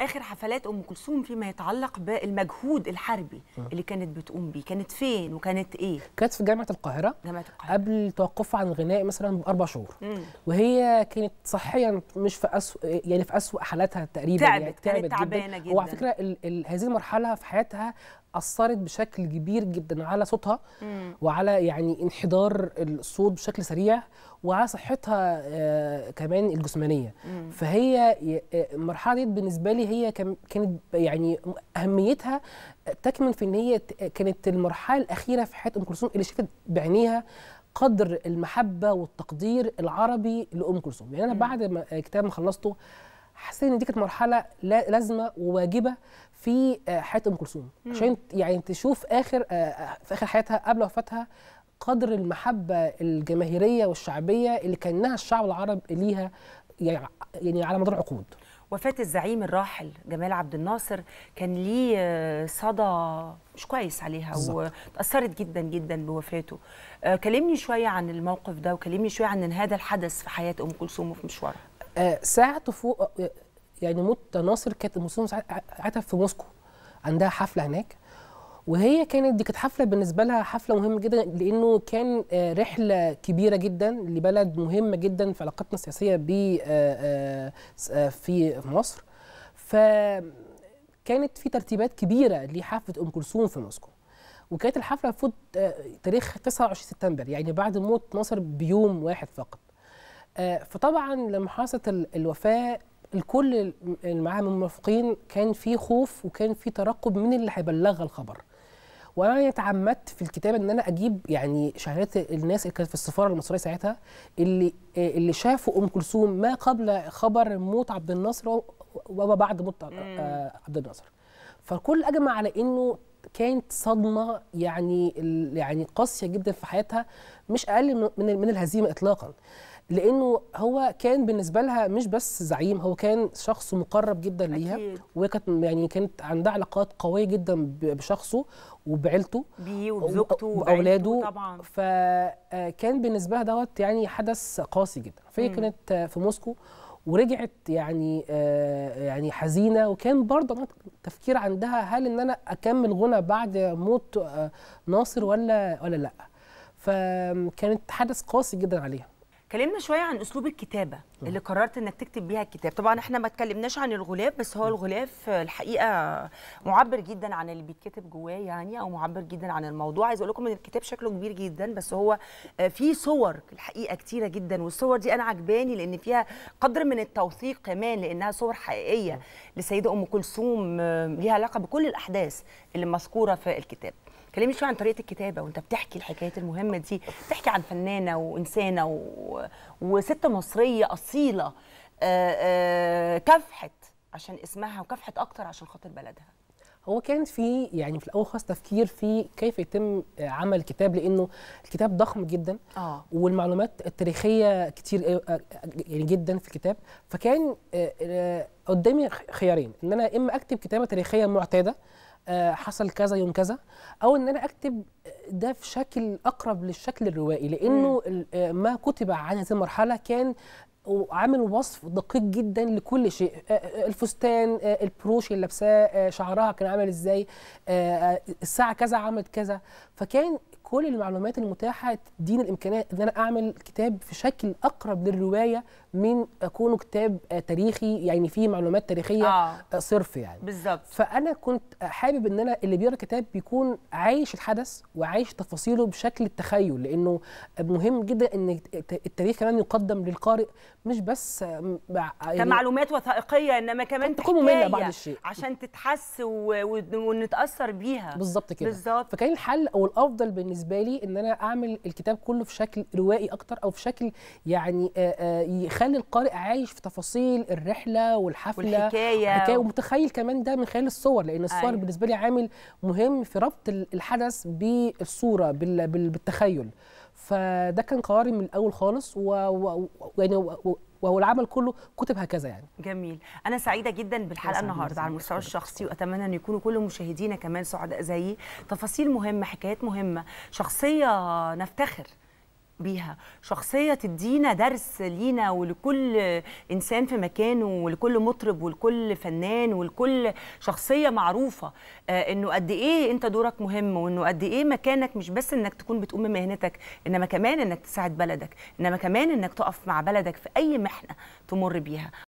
اخر حفلات ام كلثوم فيما يتعلق بالمجهود الحربي آه. اللي كانت بتقوم بيه كانت فين وكانت ايه كانت في جامعه القاهره جامعه القاهره قبل توقفها عن الغناء مثلا باربع شهور مم. وهي كانت صحيا مش في أسو... يعني في اسوء حالاتها تقريبا تعبت يعني تعبت كانت تعبانه جدا, جداً. وعلى فكره ال... ال... هذه المرحله في حياتها اثرت بشكل كبير جدا على صوتها وعلى يعني انحدار الصوت بشكل سريع وعلى صحتها آه، كمان الجسمانيه فهي آه، المرحله دي بالنسبه لي هي كانت يعني اهميتها تكمن في ان هي كانت المرحله الاخيره في حياه ام كلثوم اللي شافت بعينيها قدر المحبه والتقدير العربي لام كلثوم يعني انا بعد ما الكتاب ما خلصته حسيت ان دي كانت مرحله لازمه وواجبه في آه، حياه ام كلثوم عشان يعني تشوف اخر آه، في اخر حياتها قبل وفاتها قدر المحبه الجماهيريه والشعبيه اللي كانها الشعب العرب ليها يعني, يعني على مدار عقود وفاة الزعيم الراحل جمال عبد الناصر كان ليه آه، صدى مش كويس عليها وتأثرت جدا جدا بوفاته كلمني شوية عن الموقف ده وكلمني شوية عن هذا الحدث في حياة أم كلثوم وفي مشوارها آه، ساعة فوق آه، يعني موت ناصر كانت الموسيقى ساعتها في موسكو عندها حفلة هناك وهي كانت دي كانت حفله بالنسبه لها حفله مهمه جدا لانه كان آه، رحله كبيره جدا لبلد مهمه جدا في علاقاتنا السياسيه ب في مصر فكانت في ترتيبات كبيره لحفله ام كلثوم في موسكو وكانت الحفله المفروض تاريخ 29 سبتمبر يعني بعد موت ناصر بيوم واحد فقط آه، فطبعا لما حصلت الوفاه الكل اللي معاها من المرافقين كان في خوف وكان في ترقب من اللي هيبلغها الخبر وانا اتعمدت في الكتاب ان انا اجيب يعني شهادات الناس اللي كانت في السفاره المصريه ساعتها اللي آه، اللي شافوا ام كلثوم ما قبل خبر موت عبد الناصر وما بعد موت آه، عبد الناصر فالكل اجمع على انه كانت صدمه يعني يعني قاسيه جدا في حياتها مش اقل من من الهزيمه اطلاقا لانه هو كان بالنسبه لها مش بس زعيم هو كان شخص مقرب جدا ليها وكانت يعني كانت عندها علاقات قويه جدا بشخصه وبعيلته بيه وبزوجته وباولاده طبعا فكان آه، بالنسبه لها دوت يعني حدث قاسي جدا فهي كانت في موسكو ورجعت يعني آه، يعني حزينه وكان برضه تفكير عندها هل ان انا اكمل غنى بعد موت آه، ناصر ولا ولا لا فكانت حدث قاسي جدا عليها كلمنا شويه عن اسلوب الكتابه طبعا. اللي قررت انك تكتب بيها الكتاب طبعا احنا ما اتكلمناش عن الغلاف بس هو الغلاف الحقيقه معبر جدا عن اللي بيتكتب جواه يعني او معبر جدا عن الموضوع عايز اقول لكم ان الكتاب شكله كبير جدا بس هو آه، فيه صور الحقيقه كتيره جدا والصور دي انا عجباني لان فيها قدر من التوثيق كمان لانها صور حقيقيه لسيده ام كلثوم آه، ليها علاقه بكل الاحداث اللي مذكوره في الكتاب كلمني شويه عن طريقه الكتابه وانت بتحكي الحكايات المهمه دي بتحكي عن فنانه وانسانه و... وست مصريه اصيله آآ آه، آآ آه، كافحت عشان اسمها وكافحت اكتر عشان خاطر بلدها هو كان في يعني في الاول خالص تفكير في كيف يتم عمل الكتاب لانه الكتاب ضخم جدا آه. والمعلومات التاريخيه كتير آه، يعني جدا في الكتاب فكان قدامي خيارين ان انا اما اكتب كتابه تاريخيه معتاده آه، حصل كذا يوم كذا او ان انا اكتب ده في شكل اقرب للشكل الروائي لانه آه، ما كتب عن هذه المرحله كان وعامل وصف دقيق جدا لكل شيء آه، الفستان البروش اللي لابساه شعرها كان عامل ازاي الساعه كذا عملت كذا فكان كل المعلومات المتاحه تديني الامكانيه ان انا اعمل كتاب في شكل اقرب للروايه من اكونه كتاب آه، تاريخي يعني فيه معلومات تاريخيه آه. آه. صرف يعني بالظبط فانا كنت حابب ان انا اللي بيقرا كتاب بيكون عايش الحدث وعايش تفاصيله بشكل التخيل لانه مهم جدا ان التاريخ كمان يقدم للقارئ مش بس آه، يعني كمعلومات وثائقيه انما كمان تكون ممله بعض الشيء عشان تتحس ونتاثر بيها بالظبط كده بالظبط فكان الحل او الافضل بالنسبه بالنسبه لي ان انا اعمل الكتاب كله في شكل روائي اكتر او في شكل يعني آه، آه، يخلي القارئ عايش في تفاصيل الرحله والحفله والحكايه ومتخيل كمان ده من خلال الصور لان الصور أيوة. بالنسبه لي عامل مهم في ربط الحدث بالصوره بالتخيل فده كان قراري من الاول خالص و, و... و... يعني وهو العمل كله كتب هكذا يعني جميل انا سعيده جدا بالحلقه النهارده على المستوى الشخصي واتمنى ان يكونوا كل مشاهدينا كمان سعداء زيي تفاصيل مهمه حكايات مهمه شخصيه نفتخر بيها شخصية تدينا درس لينا ولكل إنسان في مكانه ولكل مطرب ولكل فنان ولكل شخصية معروفة آه إنه قد إيه أنت دورك مهم وإنه قد إيه مكانك مش بس إنك تكون بتقوم بمهنتك إنما كمان إنك تساعد بلدك إنما كمان إنك تقف مع بلدك في أي محنة تمر بيها